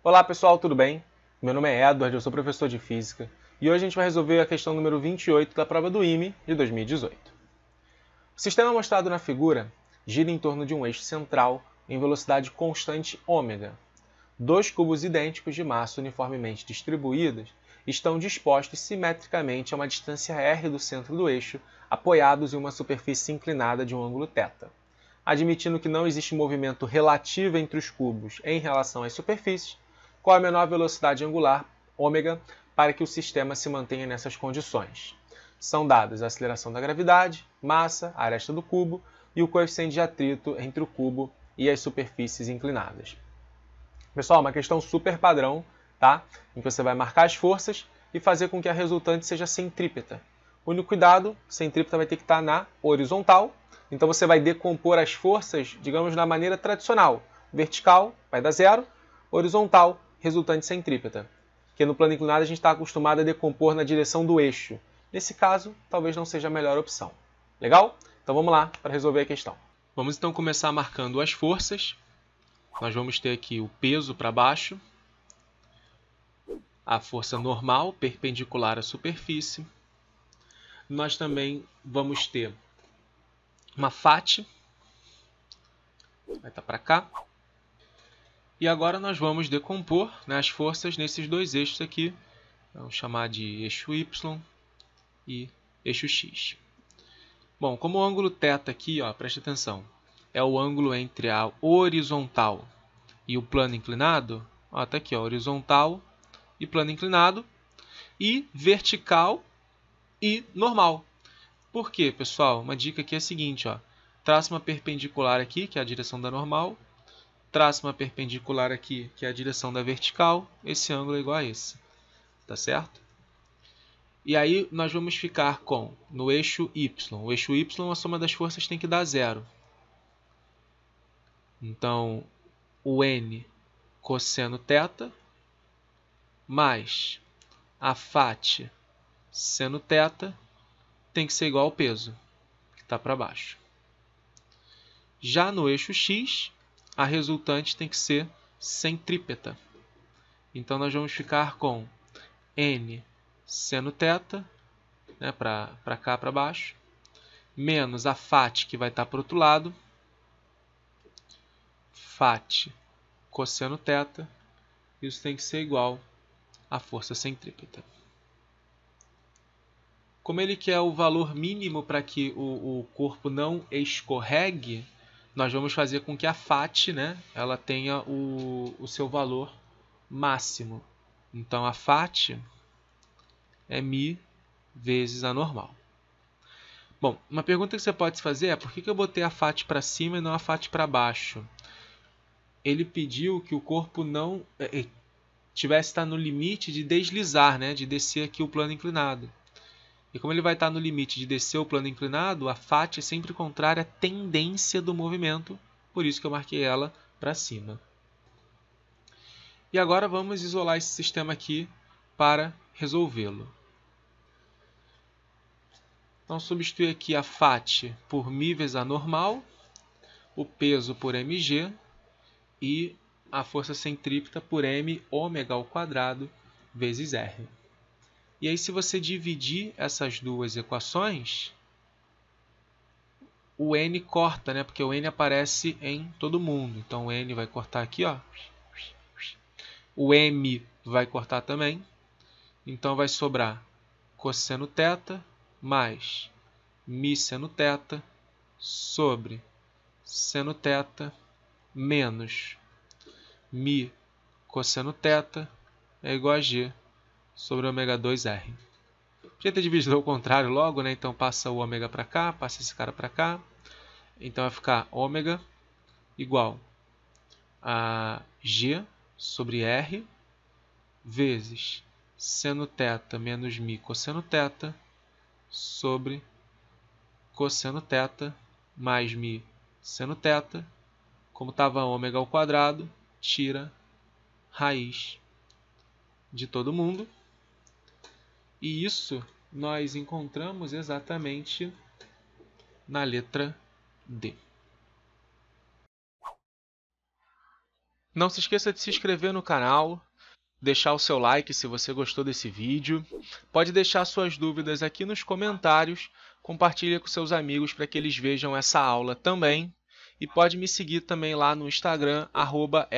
Olá pessoal, tudo bem? Meu nome é Edward, eu sou professor de Física e hoje a gente vai resolver a questão número 28 da prova do IME de 2018. O sistema mostrado na figura gira em torno de um eixo central em velocidade constante ômega. Dois cubos idênticos de massa uniformemente distribuídos estão dispostos simetricamente a uma distância r do centro do eixo, apoiados em uma superfície inclinada de um ângulo θ. Admitindo que não existe movimento relativo entre os cubos em relação às superfícies, qual a menor velocidade angular, ômega, para que o sistema se mantenha nessas condições. São dados a aceleração da gravidade, massa, a aresta do cubo e o coeficiente de atrito entre o cubo e as superfícies inclinadas. Pessoal, uma questão super padrão, tá? Em que você vai marcar as forças e fazer com que a resultante seja centrípeta. O único cuidado, centrípeta vai ter que estar na horizontal, então você vai decompor as forças, digamos, na maneira tradicional. Vertical vai dar zero, horizontal resultante centrípeta, que no plano inclinado a gente está acostumado a decompor na direção do eixo. Nesse caso, talvez não seja a melhor opção. Legal? Então vamos lá para resolver a questão. Vamos então começar marcando as forças. Nós vamos ter aqui o peso para baixo, a força normal perpendicular à superfície. Nós também vamos ter uma FAT, vai estar tá para cá, e agora nós vamos decompor né, as forças nesses dois eixos aqui. Vamos chamar de eixo Y e eixo X. Bom, como o ângulo θ aqui, ó, preste atenção, é o ângulo entre a horizontal e o plano inclinado, está aqui, ó, horizontal e plano inclinado, e vertical e normal. Por quê, pessoal? Uma dica aqui é a seguinte, ó, traça uma perpendicular aqui, que é a direção da normal, traço uma perpendicular aqui, que é a direção da vertical, esse ângulo é igual a esse, tá certo? E aí nós vamos ficar com, no eixo Y, o eixo Y, a soma das forças tem que dar zero. Então, o N cosseno θ mais a fat seno θ tem que ser igual ao peso, que está para baixo. Já no eixo X, a resultante tem que ser centrípeta. Então, nós vamos ficar com n seno θ, né, para cá, para baixo, menos a FAT, que vai estar tá para o outro lado, FAT cosseno θ, isso tem que ser igual à força centrípeta. Como ele quer o valor mínimo para que o, o corpo não escorregue, nós vamos fazer com que a FAT né, ela tenha o, o seu valor máximo. Então a FAT é mi vezes a normal. Bom, uma pergunta que você pode fazer é por que, que eu botei a FAT para cima e não a FAT para baixo? Ele pediu que o corpo não é, é, tivesse estar tá no limite de deslizar, né, de descer aqui o plano inclinado. E como ele vai estar no limite de descer o plano inclinado, a FAT é sempre contrária à tendência do movimento, por isso que eu marquei ela para cima. E agora vamos isolar esse sistema aqui para resolvê-lo. Então substituir aqui a FAT por μ vezes a normal, o peso por mg e a força centrípeta por m ômega ao quadrado vezes r. E aí, se você dividir essas duas equações, o n corta, né? Porque o n aparece em todo mundo. Então, o n vai cortar aqui, ó. O m vai cortar também. Então, vai sobrar cosseno teta mais mi seno teta sobre seno teta menos mi cosseno teta é igual a g sobre o ômega 2R. ter dividido ao contrário logo, né? Então passa o ômega para cá, passa esse cara para cá. Então vai ficar ômega igual a G sobre R vezes seno teta menos mi cosseno teta sobre cosseno teta mais mi seno teta. como estava ômega ao quadrado, tira raiz de todo mundo. E isso nós encontramos exatamente na letra D. Não se esqueça de se inscrever no canal, deixar o seu like se você gostou desse vídeo. Pode deixar suas dúvidas aqui nos comentários, compartilha com seus amigos para que eles vejam essa aula também. E pode me seguir também lá no Instagram, arroba